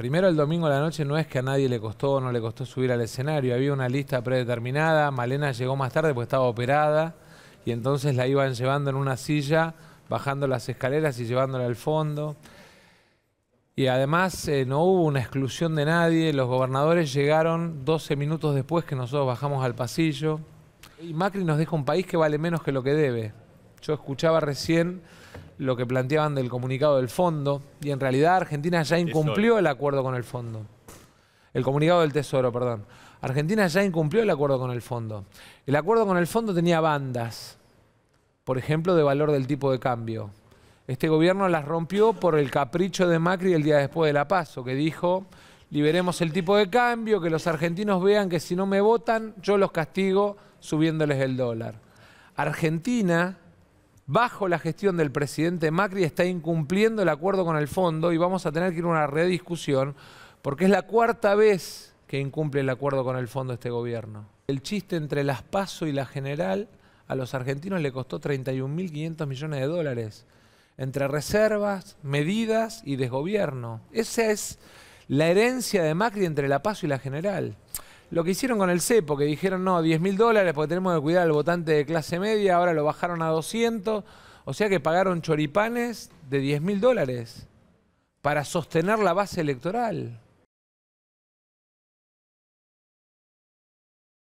Primero el domingo a la noche no es que a nadie le costó, o no le costó subir al escenario, había una lista predeterminada, Malena llegó más tarde porque estaba operada y entonces la iban llevando en una silla, bajando las escaleras y llevándola al fondo. Y además eh, no hubo una exclusión de nadie, los gobernadores llegaron 12 minutos después que nosotros bajamos al pasillo. Y Macri nos deja un país que vale menos que lo que debe. Yo escuchaba recién lo que planteaban del comunicado del fondo, y en realidad Argentina ya incumplió el acuerdo con el fondo. El comunicado del Tesoro, perdón. Argentina ya incumplió el acuerdo con el fondo. El acuerdo con el fondo tenía bandas, por ejemplo, de valor del tipo de cambio. Este gobierno las rompió por el capricho de Macri el día después de la Paso, que dijo, liberemos el tipo de cambio, que los argentinos vean que si no me votan, yo los castigo subiéndoles el dólar. Argentina bajo la gestión del presidente Macri, está incumpliendo el acuerdo con el fondo y vamos a tener que ir a una rediscusión porque es la cuarta vez que incumple el acuerdo con el fondo este gobierno. El chiste entre las PASO y la General a los argentinos le costó 31.500 millones de dólares entre reservas, medidas y desgobierno. Esa es la herencia de Macri entre la PASO y la General. Lo que hicieron con el CEPO, que dijeron, no, 10 mil dólares porque tenemos que cuidar al votante de clase media, ahora lo bajaron a 200, o sea que pagaron choripanes de 10 mil dólares para sostener la base electoral.